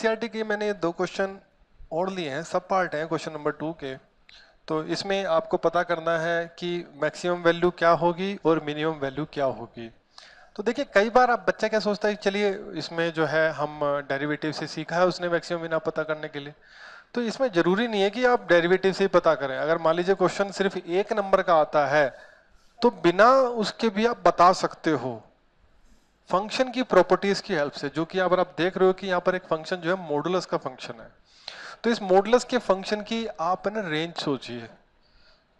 CRT के मैंने दो क्वेश्चन और लिए हैं सब पार्ट हैं क्वेश्चन नंबर टू के तो इसमें आपको पता करना है कि मैक्सिमम वैल्यू क्या होगी और मिनिमम वैल्यू क्या होगी तो देखिए कई बार आप बच्चा क्या सोचता है चलिए इसमें जो है हम डेरिवेटिव से सीखा है उसने मैक्सिमम बिना पता करने के लिए तो इसमें ज़रूरी नहीं है कि आप डेरिवेटिव से ही पता करें अगर मान लीजिए क्वेश्चन सिर्फ एक नंबर का आता है तो बिना उसके भी आप बता सकते हो फंक्शन की प्रॉपर्टीज की हेल्प से जो कि यहाँ पर आप देख रहे हो कि यहाँ पर एक फंक्शन जो है मोडुलस का फंक्शन है तो इस मोडुलस के फंक्शन की आप है ना रेंज सोचिए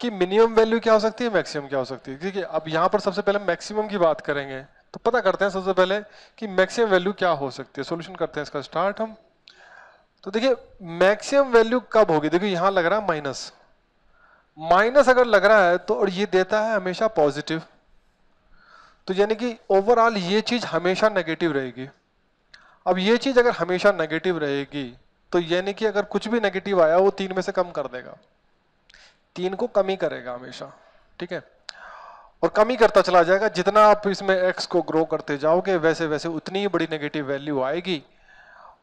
कि मिनिमम वैल्यू क्या हो सकती है मैक्सिमम क्या हो सकती है ठीक है अब यहाँ पर सबसे पहले मैक्सिमम की बात करेंगे तो पता करते हैं सबसे पहले कि मैक्सिमम वैल्यू क्या हो सकती है सोल्यूशन करते हैं इसका स्टार्ट हम तो देखिए मैक्सिमम वैल्यू कब होगी देखिए यहाँ लग रहा है माइनस माइनस अगर लग रहा है तो और ये देता है हमेशा पॉजिटिव तो यानी कि ओवरऑल ये चीज़ हमेशा नेगेटिव रहेगी अब ये चीज़ अगर हमेशा नेगेटिव रहेगी तो यानी कि अगर कुछ भी नेगेटिव आया वो तीन में से कम कर देगा तीन को कमी करेगा हमेशा ठीक है और कमी करता चला जाएगा जितना आप इसमें एक्स को ग्रो करते जाओगे वैसे वैसे उतनी ही बड़ी नेगेटिव वैल्यू आएगी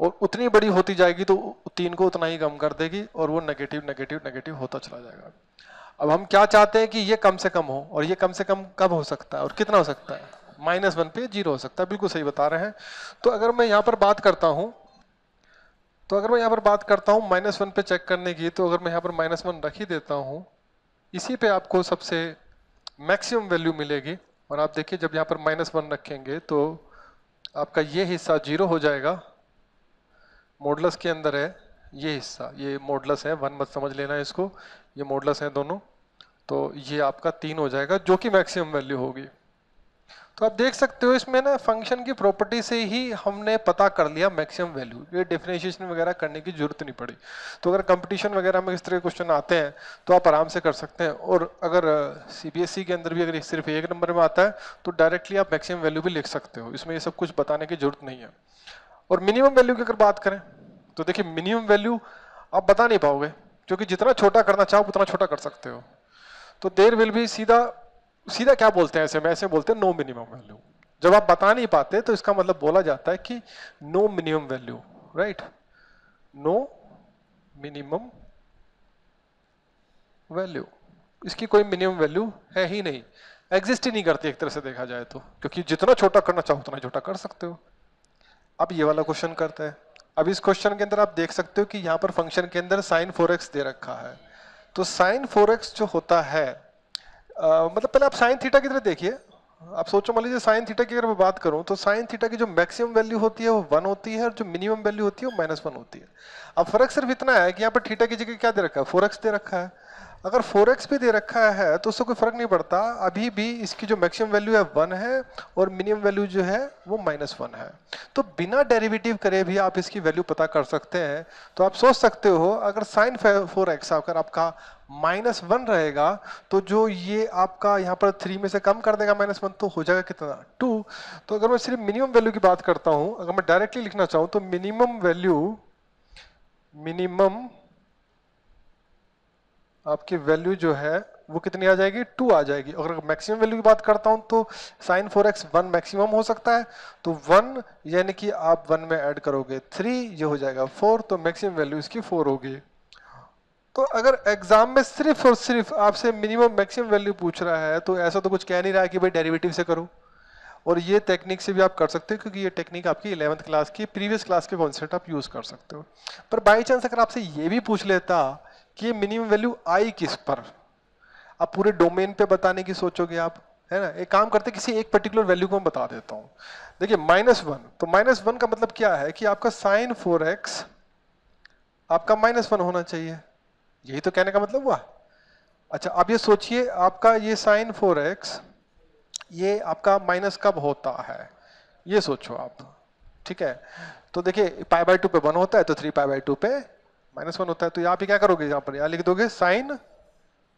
और उतनी बड़ी होती जाएगी तो तीन को उतना ही कम कर देगी और वो नेगेटिव नेगेटिव नेगेटिव होता चला जाएगा अब हम क्या चाहते हैं कि ये कम से कम हो और ये कम से कम कब हो सकता है और कितना हो सकता है माइनस वन पे जीरो हो सकता है बिल्कुल सही बता रहे हैं तो अगर मैं यहाँ पर बात करता हूँ तो अगर मैं यहाँ पर बात करता हूँ माइनस वन पे चेक करने की तो अगर मैं यहाँ पर माइनस वन रख ही देता हूँ इसी पे आपको सबसे मैक्सिमम वैल्यू मिलेगी और आप देखिए जब यहाँ पर माइनस वन रखेंगे तो आपका ये हिस्सा जीरो हो जाएगा मोडलस के अंदर है ये हिस्सा ये मोडलस है वन मत समझ लेना इसको ये मॉडलस हैं दोनों तो ये आपका तीन हो जाएगा जो कि मैक्सिमम वैल्यू होगी तो आप देख सकते हो इसमें ना फंक्शन की प्रॉपर्टी से ही हमने पता कर लिया मैक्सिमम वैल्यू ये डिफिनेशन वगैरह करने की जरूरत नहीं पड़ी तो अगर कंपटीशन वगैरह में इस तरह के क्वेश्चन आते हैं तो आप आराम से कर सकते हैं और अगर सीबीएसई e के अंदर भी अगर सिर्फ एक नंबर में आता है तो डायरेक्टली आप मैक्सिमम वैल्यू भी लिख सकते हो इसमें यह सब कुछ बताने की जरूरत नहीं है और मिनिमम वैल्यू की अगर बात करें तो देखिए मिनिमम वैल्यू आप बता नहीं पाओगे क्योंकि जितना छोटा करना चाहो उतना छोटा कर सकते हो तो देर विल भी सीधा सीधा क्या बोलते हैं ऐसे में ऐसे बोलते हैं नो मिनिमम वैल्यू जब आप बता नहीं पाते तो इसका मतलब बोला जाता है कि no minimum value right no minimum value इसकी कोई मिनिमम वैल्यू है ही नहीं एग्जिस्ट ही नहीं करती एक तरह से देखा जाए तो क्योंकि जितना छोटा करना चाहो उतना छोटा कर सकते हो अब ये वाला क्वेश्चन करते हैं अब इस क्वेश्चन के अंदर आप देख सकते हो कि यहाँ पर फंक्शन के अंदर साइन फोर दे रखा है तो साइन फोर जो होता है आ, मतलब पहले आप साइन थीटा की तरह देखिए आप सोचो मान लीजिए साइन थीटा की अगर मैं बात करूँ तो साइन थीटा की जो मैक्सिमम वैल्यू होती है वो वन होती है और जो मिनिमम वैल्यू होती है वो माइनस वन होती है अब फर्क सिर्फ इतना है कि यहाँ पर थीटा की जगह क्या दे रखा है फोर दे रखा है अगर फोर एक्स भी दे रखा है तो उससे कोई फर्क नहीं पड़ता अभी भी इसकी जो मैक्सिमम वैल्यू है वन है और मिनिमम वैल्यू जो है वो माइनस वन है तो बिना डेरिवेटिव करे भी आप इसकी वैल्यू पता कर सकते हैं तो आप सोच सकते हो अगर साइन फोर एक्स अगर आपका माइनस वन रहेगा तो जो ये आपका यहाँ पर थ्री में से कम कर देगा माइनस वन तो हो जाएगा कितना टू तो अगर मैं सिर्फ मिनिमम वैल्यू की बात करता हूँ अगर मैं डायरेक्टली लिखना चाहूँ तो मिनिमम वैल्यू मिनिमम आपकी वैल्यू जो है वो कितनी आ जाएगी टू आ जाएगी अगर मैक्सिमम वैल्यू की बात करता हूँ तो sine four x one maximum हो सकता है तो वन यानी कि आप वन में ऐड करोगे थ्री ये हो जाएगा फोर तो मैक्सिमम वैल्यू इसकी फोर होगी तो अगर एग्जाम में सिर्फ और सिर्फ आपसे मिनिमम मैक्सिमम वैल्यू पूछ रहा है तो ऐसा तो कुछ कह नहीं रहा है कि भाई डेरिवेटिव से करो और ये टेक्निक से भी आप कर सकते हो क्योंकि ये टेक्निक आपकी इलेवंथ क्लास की प्रीवियस क्लास के कॉन्सेप्ट आप यूज़ कर सकते हो पर बाई चांस अगर आपसे ये भी पूछ लेता कि ये मिनिमम वैल्यू आई किस पर अब पूरे डोमेन पे बताने की सोचोगे आप है ना एक काम करते किसी एक पर्टिकुलर वैल्यू को मैं बता देता हूं देखिए माइनस वन तो माइनस वन का मतलब क्या है कि आपका साइन फोर एक्स आपका माइनस वन होना चाहिए यही तो कहने का मतलब हुआ अच्छा आप ये सोचिए आपका ये साइन फोर एक्स ये आपका माइनस कब होता है ये सोचो आप ठीक है तो देखिए पाई बाई टू पे वन होता है तो थ्री पाई बाई टू पे माइनस वन होता है तो यहाँ पे क्या करोगे यहाँ पर यहाँ लिख दोगे sine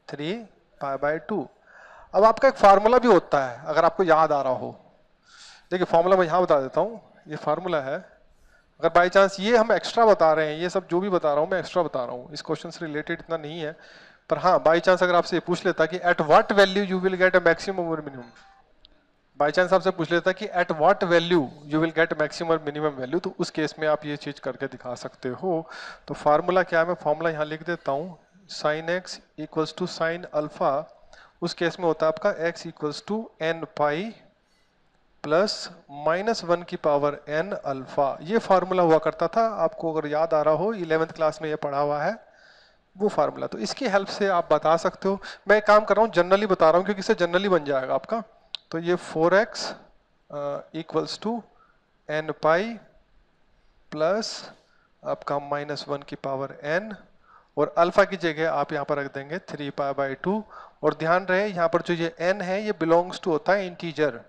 three pi by two अब आपका एक फार्मूला भी होता है अगर आपको याद आ रहा हो देखिए फार्मूला मैं यहाँ बता देता हूँ ये फार्मूला है अगर बाई चांस ये हम एक्स्ट्रा बता रहे हैं ये सब जो भी बता रहा हूँ मैं एक्स्ट्रा बता रहा हूँ इस क्वेश्चन से रिलेटेड इतना नहीं है पर हाँ बाई चांस अगर आपसे पूछ लेता कि at what value you will get a maximum और मिनिमम बाई चांस आपसे पूछ लेता कि at what value you will get maximum minimum value तो उस केस में आप ये चीज़ करके दिखा सकते हो तो फार्मूला क्या है मैं फार्मूला यहाँ लिख देता हूँ sine x equals to sine alpha उस केस में होता है आपका x equals to n pi plus minus one की पावर एन अल्फ़ा ये फार्मूला हुआ करता था आपको अगर याद आ रहा हो इलेवेंथ क्लास में ये पढ़ा हुआ है वो फार्मूला तो इसकी हेल्प से आप बता सकते हो मैं काम कर रहा हूँ जनरली बता रहा हूँ क्योंकि इससे जनरली बन जाएगा आपका तो ये 4x x equals to n pi plus आपका माइनस वन की पावर एन और अल्फा की जगह आप यहाँ पर रख देंगे थ्री पाई बाई टू और ध्यान रहे यहाँ पर जो ये एन है ये बिलोंग्स टू होता है इंटीजर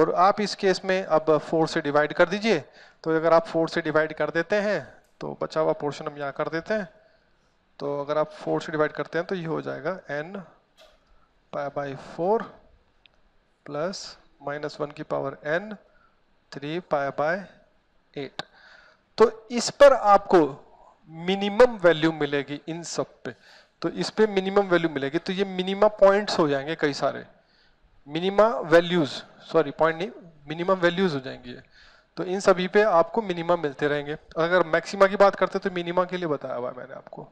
और आप इस केस में अब फोर से डिवाइड कर दीजिए तो अगर आप फोर से डिवाइड कर देते हैं तो बचा हुआ पोर्शन हम यहाँ कर देते हैं तो अगर आप फोर से डिवाइड करते हैं तो ये हो जाएगा n pi by four plus minus one की power n three pi by eight तो इस पर आपको मिनिमम वैल्यू मिलेगी इन सब पे तो इस पे मिनिमम वैल्यू मिलेगी तो ये मिनिमा पॉइंट्स हो जाएंगे कई सारे मिनिमा वैल्यूज सॉरी पॉइंट नहीं मिनिमम वैल्यूज हो जाएंगी तो इन सभी पे आपको मिनिमा मिलते रहेंगे अगर मैक्सिमा की बात करते तो मिनिमा के लिए बताया हुआ मैंने आपको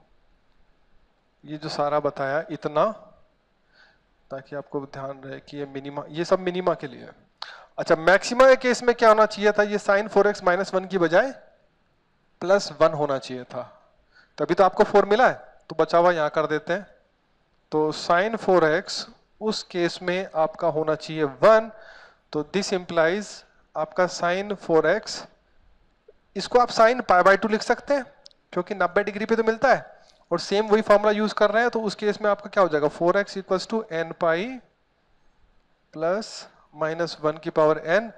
ये जो सारा बताया इतना ताकि आपको ध्यान रहे कि ये मिनिमा ये सब मिनिमा के लिए है अच्छा मैक्सिमा के केस में क्या होना चाहिए था ये sine four x minus one की बजाय प्लस वन होना चाहिए था तभी तो आपको फोर मिला है तो बचा हुआ यहाँ कर देते हैं तो साइन फोर एक्स उस केस में आपका होना चाहिए वन तो दिस इंप्लाइज आपका साइन फोर एक्स इसको आप साइन पाई बाई टू लिख सकते हैं क्योंकि नब्बे डिग्री पे तो मिलता है और सेम वही फॉर्मूला यूज कर रहे हैं तो उस केस में आपका क्या हो जाएगा four x equal to n pi plus minus one की पावर एन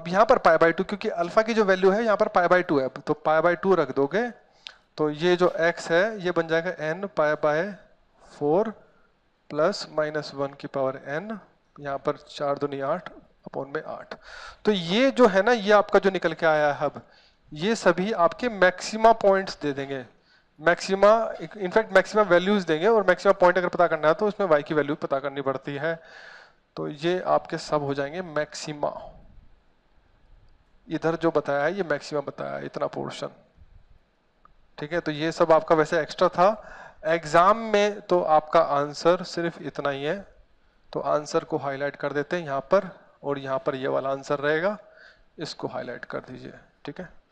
अब यहाँ पर पाई बाई टू क्योंकि अल्फा की जो वैल्यू है यहाँ पर पाई बाई टू है तो पाई बाई टू रख दोगे तो ये जो एक्स है ये बन जाएगा n pi by four plus minus one की पावर एन यहाँ पर चार दुनी आठ अपॉन में आठ तो ये जो है ना ये आपका जो निकल के आया है अब ये सभी आपके मैक्सिमा पॉइंट्स दे देंगे मैक्सिमा इनफैक्ट मैक्सिमम वैल्यूज देंगे और मैक्सिमम पॉइंट अगर पता करना है तो उसमें वाई की वैल्यू पता करनी पड़ती है तो ये आपके सब हो जाएंगे मैक्सिमा इधर जो बताया है ये मैक्सिमम बताया है इतना पोर्शन ठीक है तो ये सब आपका वैसे एक्स्ट्रा था एग्जाम में तो आपका आंसर सिर्फ इतना ही है तो आंसर को हाईलाइट कर देते हैं यहाँ पर और यहाँ पर ये वाला आंसर रहेगा इसको हाईलाइट कर दीजिए ठीक है